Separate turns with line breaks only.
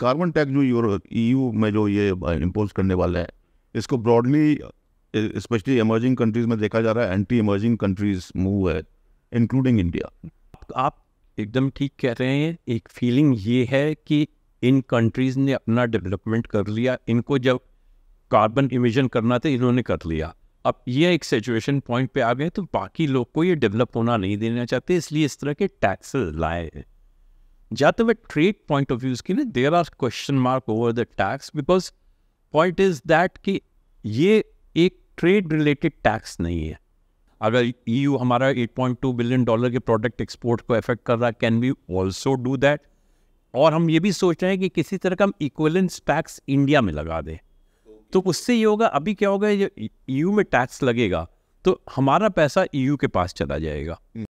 carbon tax जो euro EU e में जो ये इम्पोज uh, करने वाले हैं इसको ब्रॉडली स्पेशली इमर्जिंग कंट्रीज में देखा जा रहा है एंटी इमर्जिंग कंट्रीज मूव है इंक्लूडिंग इंडिया आप एकदम ठीक कह रहे हैं एक फीलिंग ये है कि इन
कंट्रीज ने अपना डेवलपमेंट कर लिया इनको जब कार्बन इमिजन करना था इन्होंने कर लिया अब ये एक सिचुएशन पॉइंट पे आ गए तो बाकी लोग को ये डेवलप होना नहीं देना चाहते इसलिए इस तरह के टैक्स लाए हैं जहाँ तक ट्रेड पॉइंट ऑफ व्यू की ना there are question mark over the tax because point is that कि ये एक ट्रेड रिलेटेड टैक्स नहीं है अगर ईयू e हमारा 8.2 बिलियन डॉलर के प्रोडक्ट एक्सपोर्ट को अफेक्ट कर रहा है can we also do that और हम ये भी सोच रहे हैं कि किसी तरह का हम इक्वलेंस टैक्स इंडिया में लगा दें तो उससे ये होगा अभी क्या होगा ये ईयू e में टैक्स लगेगा तो हमारा पैसा ईयू e के पास चला जाएगा